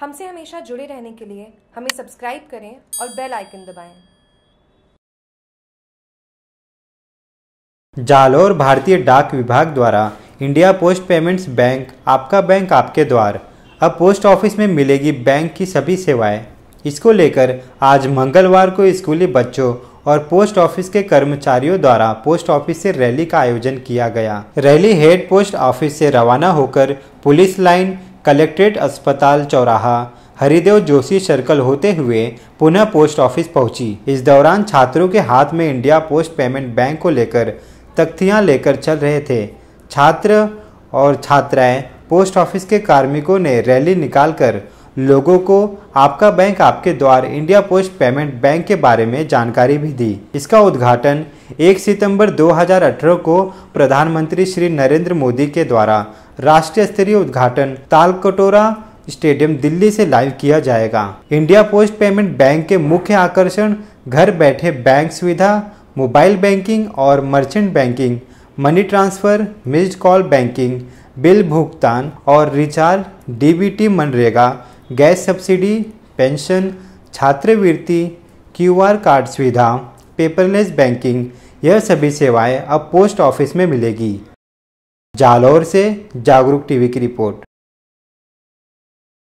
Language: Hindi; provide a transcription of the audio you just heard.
हमसे हमेशा जुड़े रहने के लिए हमें सब्सक्राइब करें और बेल आइकन दबाएं। जालोर भारतीय डाक विभाग द्वारा इंडिया पोस्ट पेमेंट्स बैंक आपका बैंक आपके द्वार अब पोस्ट ऑफिस में मिलेगी बैंक की सभी सेवाएं। इसको लेकर आज मंगलवार को स्कूली बच्चों और पोस्ट ऑफिस के कर्मचारियों द्वारा पोस्ट ऑफिस से रैली का आयोजन किया गया रैली हेड पोस्ट ऑफिस से रवाना होकर पुलिस लाइन कलेक्ट्रेट अस्पताल चौराहा हरिदेव जोशी सर्कल होते हुए पुनः पोस्ट ऑफिस पहुंची इस दौरान छात्रों के हाथ में इंडिया पोस्ट पेमेंट बैंक को लेकर तख्तियां लेकर चल रहे थे छात्र और छात्राएं पोस्ट ऑफिस के कार्मिकों ने रैली निकालकर लोगों को आपका बैंक आपके द्वार इंडिया पोस्ट पेमेंट बैंक के बारे में जानकारी भी दी इसका उद्घाटन 1 सितंबर 2018 को प्रधानमंत्री श्री नरेंद्र मोदी के द्वारा राष्ट्रीय स्तरीय उद्घाटन तालकटोरा स्टेडियम दिल्ली से लाइव किया जाएगा इंडिया पोस्ट पेमेंट बैंक के मुख्य आकर्षण घर बैठे बैंक सुविधा मोबाइल बैंकिंग और merchant banking money transfer missed call banking bill भुगतान और रिचार्ज डीबीटी मनरेगा गैस सब्सिडी पेंशन छात्रवृत्ति क्यूआर कार्ड सुविधा पेपरलेस बैंकिंग यह सभी सेवाएं अब पोस्ट ऑफिस में मिलेगी जालौर से जागरूक टीवी की रिपोर्ट